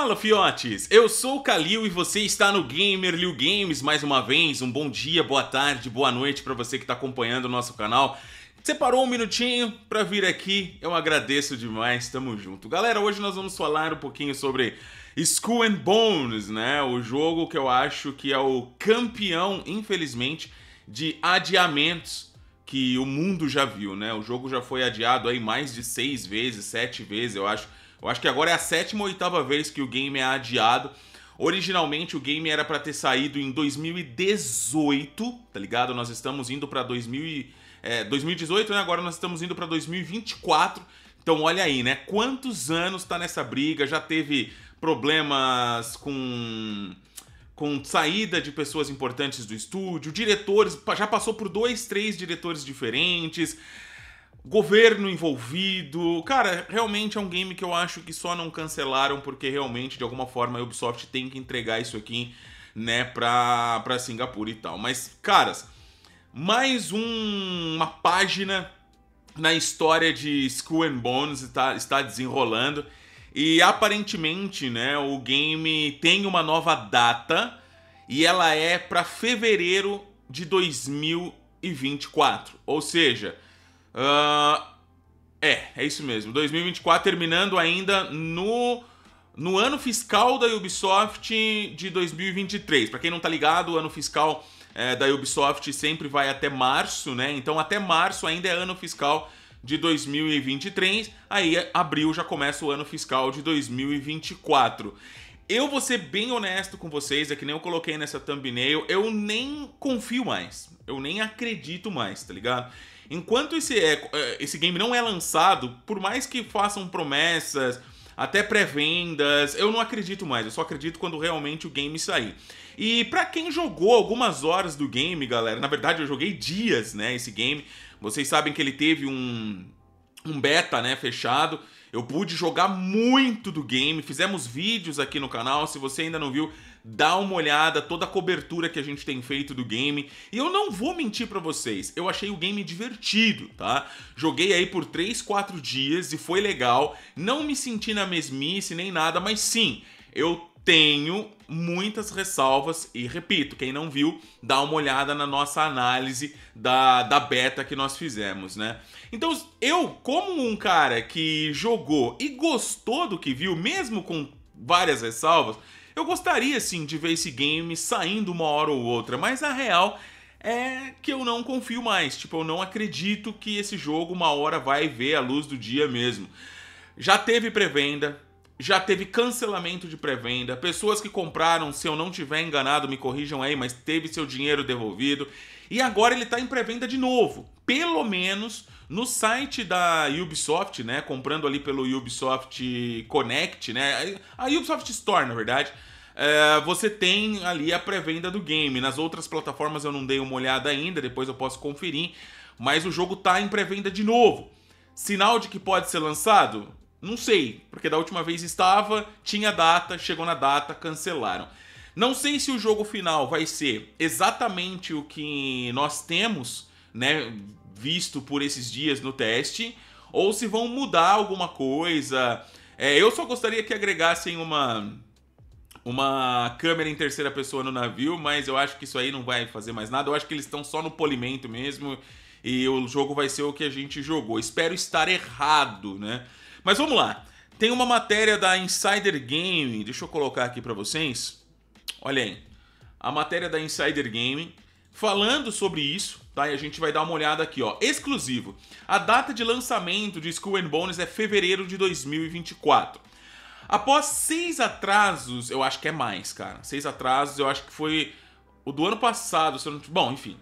Fala fiotes, eu sou o Kalil e você está no Gamer Liu Games mais uma vez. Um bom dia, boa tarde, boa noite para você que está acompanhando o nosso canal. Separou um minutinho para vir aqui, eu agradeço demais, tamo junto. Galera, hoje nós vamos falar um pouquinho sobre Skull and Bones, né? O jogo que eu acho que é o campeão, infelizmente, de adiamentos que o mundo já viu, né? O jogo já foi adiado aí mais de seis vezes, sete vezes, eu acho eu acho que agora é a sétima ou oitava vez que o game é adiado. Originalmente o game era para ter saído em 2018, tá ligado? Nós estamos indo para 2018, é, né? Agora nós estamos indo para 2024. Então olha aí, né? Quantos anos tá nessa briga? Já teve problemas com com saída de pessoas importantes do estúdio, diretores, já passou por dois, três diretores diferentes governo envolvido. Cara, realmente é um game que eu acho que só não cancelaram porque realmente de alguma forma a Ubisoft tem que entregar isso aqui, né, pra, pra Singapura e tal. Mas, caras, mais um, uma página na história de Skull and Bones está, está desenrolando e aparentemente, né, o game tem uma nova data e ela é para fevereiro de 2024. Ou seja, Uh, é, é isso mesmo. 2024 terminando ainda no no ano fiscal da Ubisoft de 2023. Para quem não tá ligado, o ano fiscal é, da Ubisoft sempre vai até março, né? Então até março ainda é ano fiscal de 2023. Aí abril já começa o ano fiscal de 2024. Eu vou ser bem honesto com vocês, é que nem eu coloquei nessa thumbnail, eu nem confio mais. Eu nem acredito mais, tá ligado? Enquanto esse, é, é, esse game não é lançado, por mais que façam promessas, até pré-vendas, eu não acredito mais, eu só acredito quando realmente o game sair. E para quem jogou algumas horas do game, galera, na verdade eu joguei dias, né, esse game. Vocês sabem que ele teve um um beta, né, fechado. Eu pude jogar muito do game, fizemos vídeos aqui no canal. Se você ainda não viu, dá uma olhada, toda a cobertura que a gente tem feito do game. E eu não vou mentir para vocês, eu achei o game divertido, tá? Joguei aí por 3, 4 dias e foi legal. Não me senti na mesmice nem nada, mas sim, eu tenho muitas ressalvas e repito, quem não viu, dá uma olhada na nossa análise da, da beta que nós fizemos, né? Então, eu, como um cara que jogou e gostou do que viu, mesmo com várias ressalvas, eu gostaria sim de ver esse game saindo uma hora ou outra, mas a real é que eu não confio mais. Tipo, eu não acredito que esse jogo uma hora vai ver a luz do dia mesmo. Já teve pré-venda, já teve cancelamento de pré-venda, pessoas que compraram, se eu não tiver enganado, me corrijam aí, mas teve seu dinheiro devolvido. E agora ele está em pré-venda de novo. Pelo menos no site da Ubisoft, né? Comprando ali pelo Ubisoft Connect, né? A Ubisoft Store, na verdade. É, você tem ali a pré-venda do game. Nas outras plataformas eu não dei uma olhada ainda, depois eu posso conferir. Mas o jogo está em pré-venda de novo. Sinal de que pode ser lançado? Não sei, porque da última vez estava, tinha data, chegou na data, cancelaram. Não sei se o jogo final vai ser exatamente o que nós temos, né, visto por esses dias no teste, ou se vão mudar alguma coisa. É, eu só gostaria que agregassem uma uma câmera em terceira pessoa no navio, mas eu acho que isso aí não vai fazer mais nada. Eu acho que eles estão só no polimento mesmo e o jogo vai ser o que a gente jogou. Espero estar errado, né? Mas vamos lá. Tem uma matéria da Insider Game, deixa eu colocar aqui para vocês olha aí, a matéria da Insider Gaming falando sobre isso, tá? E a gente vai dar uma olhada aqui, ó. Exclusivo. A data de lançamento de Skull and Bones é fevereiro de 2024. Após seis atrasos, eu acho que é mais, cara. Seis atrasos, eu acho que foi o do ano passado, se eu não... Bom, enfim.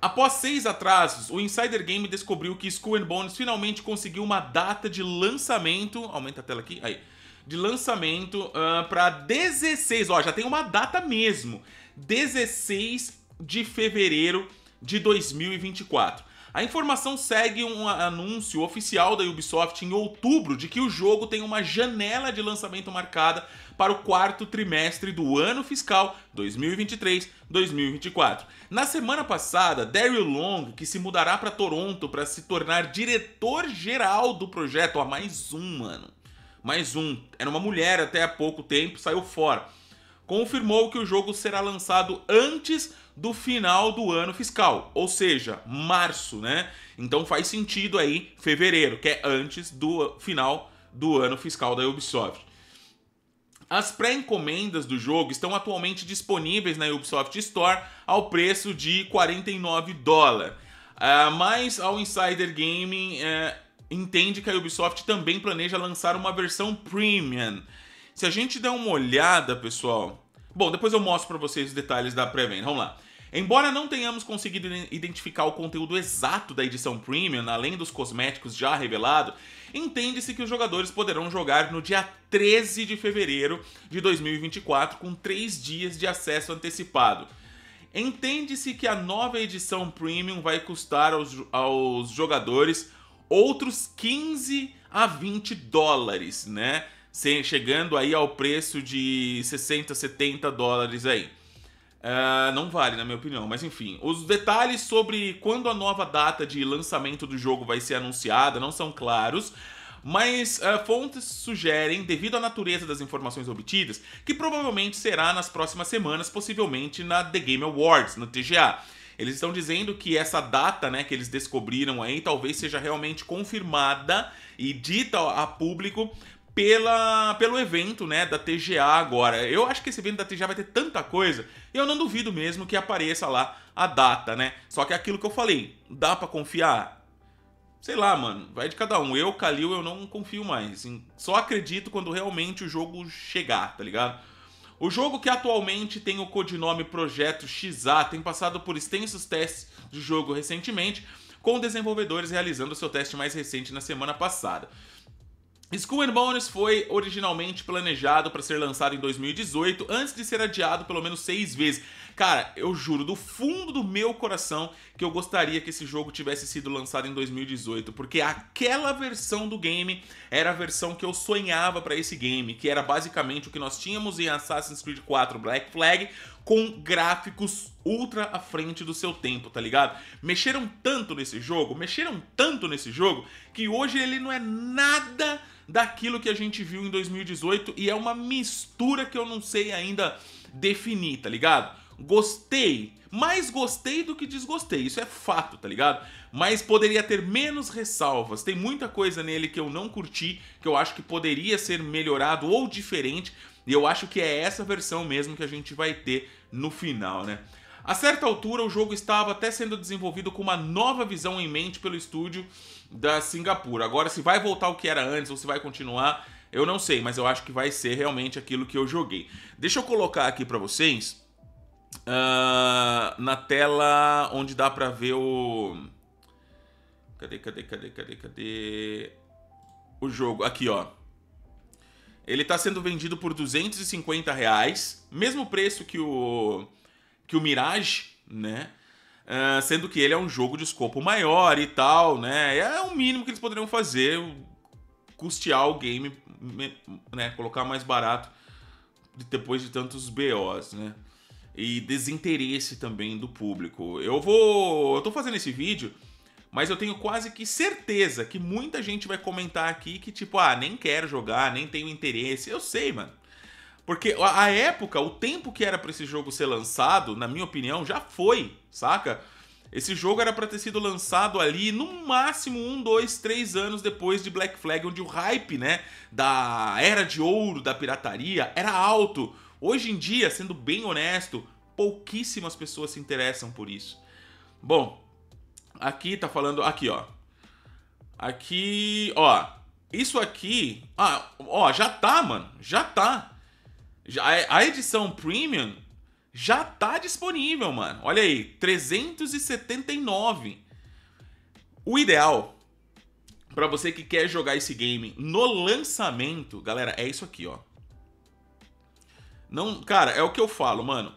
Após seis atrasos, o Insider Game descobriu que Skull Bones finalmente conseguiu uma data de lançamento. Aumenta a tela aqui. Aí de lançamento uh, para 16, ó, já tem uma data mesmo, 16 de fevereiro de 2024. A informação segue um anúncio oficial da Ubisoft em outubro de que o jogo tem uma janela de lançamento marcada para o quarto trimestre do ano fiscal 2023-2024. Na semana passada, Daryl Long, que se mudará para Toronto para se tornar diretor geral do projeto, a mais um, mano mais um, era uma mulher até há pouco tempo, saiu fora. Confirmou que o jogo será lançado antes do final do ano fiscal, ou seja, março, né? Então faz sentido aí fevereiro, que é antes do final do ano fiscal da Ubisoft. As pré-encomendas do jogo estão atualmente disponíveis na Ubisoft Store ao preço de 49 dólares. Uh, mas ao Insider Gaming uh, entende que a Ubisoft também planeja lançar uma versão premium. Se a gente der uma olhada, pessoal. Bom, depois eu mostro para vocês os detalhes da pré-venda. Vamos lá. Embora não tenhamos conseguido identificar o conteúdo exato da edição premium, além dos cosméticos já revelado, entende-se que os jogadores poderão jogar no dia 13 de fevereiro de 2024 com 3 dias de acesso antecipado. Entende-se que a nova edição premium vai custar aos, aos jogadores outros 15 a 20 dólares, né? Chegando aí ao preço de 60, 70 dólares aí. Uh, não vale, na minha opinião, mas enfim. Os detalhes sobre quando a nova data de lançamento do jogo vai ser anunciada não são claros, mas uh, fontes sugerem, devido à natureza das informações obtidas, que provavelmente será nas próximas semanas, possivelmente na The Game Awards, no TGA. Eles estão dizendo que essa data, né, que eles descobriram aí, talvez seja realmente confirmada e dita a público pela, pelo evento né, da TGA agora. Eu acho que esse evento da TGA vai ter tanta coisa, eu não duvido mesmo que apareça lá a data, né? Só que é aquilo que eu falei, dá para confiar? Sei lá, mano, vai de cada um. Eu, Kalil, eu não confio mais. Só acredito quando realmente o jogo chegar, tá ligado? O jogo que atualmente tem o codinome Projeto XA tem passado por extensos testes de jogo recentemente, com desenvolvedores realizando seu teste mais recente na semana passada. School and Bones foi originalmente planejado para ser lançado em 2018, antes de ser adiado pelo menos seis vezes. Cara, eu juro do fundo do meu coração que eu gostaria que esse jogo tivesse sido lançado em 2018, porque aquela versão do game era a versão que eu sonhava para esse game, que era basicamente o que nós tínhamos em Assassin's Creed 4 Black Flag, com gráficos ultra à frente do seu tempo, tá ligado? Mexeram tanto nesse jogo, mexeram tanto nesse jogo, que hoje ele não é nada daquilo que a gente viu em 2018 e é uma mistura que eu não sei ainda definir, tá ligado? gostei. Mais gostei do que desgostei, isso é fato, tá ligado? Mas poderia ter menos ressalvas. Tem muita coisa nele que eu não curti, que eu acho que poderia ser melhorado ou diferente, e eu acho que é essa versão mesmo que a gente vai ter no final, né? A certa altura, o jogo estava até sendo desenvolvido com uma nova visão em mente pelo estúdio da Singapura. Agora, se vai voltar o que era antes ou se vai continuar, eu não sei, mas eu acho que vai ser realmente aquilo que eu joguei. Deixa eu colocar aqui para vocês uh, na tela onde dá para ver o. Cadê, cadê, cadê, cadê, cadê? O jogo. Aqui, ó. Ele está sendo vendido por 250 reais, mesmo preço que o que o Mirage, né? Uh, sendo que ele é um jogo de escopo maior e tal, né? É o mínimo que eles poderiam fazer, custear o game, né? Colocar mais barato depois de tantos BOs, né? e desinteresse também do público. Eu vou. Eu tô fazendo esse vídeo, mas eu tenho quase que certeza que muita gente vai comentar aqui que, tipo, ah, nem quero jogar, nem tenho interesse. Eu sei, mano. Porque a época, o tempo que era para esse jogo ser lançado, na minha opinião, já foi, saca? Esse jogo era para ter sido lançado ali no máximo um, dois, três anos depois de Black Flag, onde o hype, né, da era de ouro da pirataria era alto. Hoje em dia, sendo bem honesto, pouquíssimas pessoas se interessam por isso. Bom, aqui tá falando. Aqui, ó. Aqui, ó. Isso aqui. Ah, ó, já tá, mano. Já tá. A edição premium já tá disponível, mano. Olha aí, 379. O ideal para você que quer jogar esse game no lançamento, galera, é isso aqui, ó. Não, cara, é o que eu falo, mano.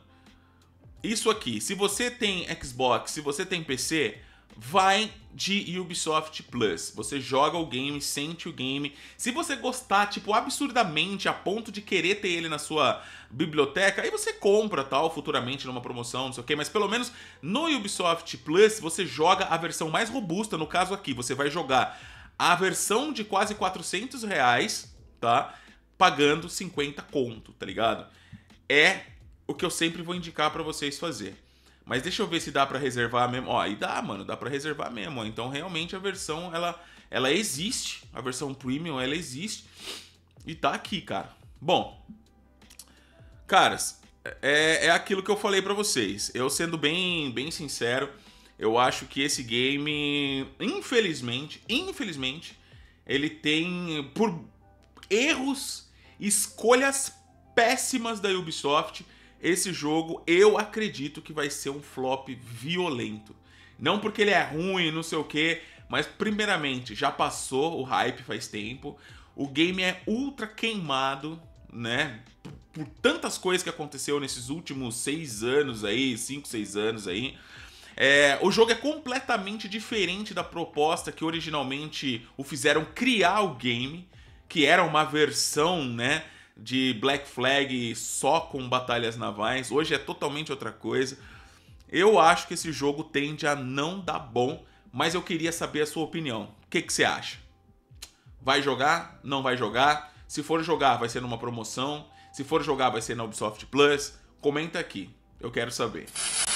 Isso aqui, se você tem Xbox, se você tem PC, vai de Ubisoft Plus. Você joga o game, sente o game. Se você gostar, tipo, absurdamente a ponto de querer ter ele na sua biblioteca, aí você compra, tal, futuramente numa promoção, não sei o quê. Mas pelo menos no Ubisoft Plus, você joga a versão mais robusta. No caso aqui, você vai jogar a versão de quase 400 reais, tá? Pagando 50 conto, tá ligado? é o que eu sempre vou indicar para vocês fazer. Mas deixa eu ver se dá para reservar mesmo. Ó, e dá, mano, dá para reservar mesmo. Ó. Então realmente a versão ela ela existe, a versão premium ela existe e tá aqui, cara. Bom, caras, é, é aquilo que eu falei para vocês. Eu sendo bem bem sincero, eu acho que esse game, infelizmente, infelizmente, ele tem por erros, escolhas péssimas da Ubisoft. Esse jogo eu acredito que vai ser um flop violento. Não porque ele é ruim, não sei o que, mas primeiramente já passou o hype faz tempo. O game é ultra queimado, né? Por, por tantas coisas que aconteceu nesses últimos seis anos aí, cinco, seis anos aí. É, o jogo é completamente diferente da proposta que originalmente o fizeram criar o game, que era uma versão, né? de Black Flag só com batalhas navais. Hoje é totalmente outra coisa. Eu acho que esse jogo tende a não dar bom, mas eu queria saber a sua opinião. O que, que você acha? Vai jogar? Não vai jogar? Se for jogar, vai ser numa promoção? Se for jogar, vai ser na Ubisoft Plus? Comenta aqui, eu quero saber.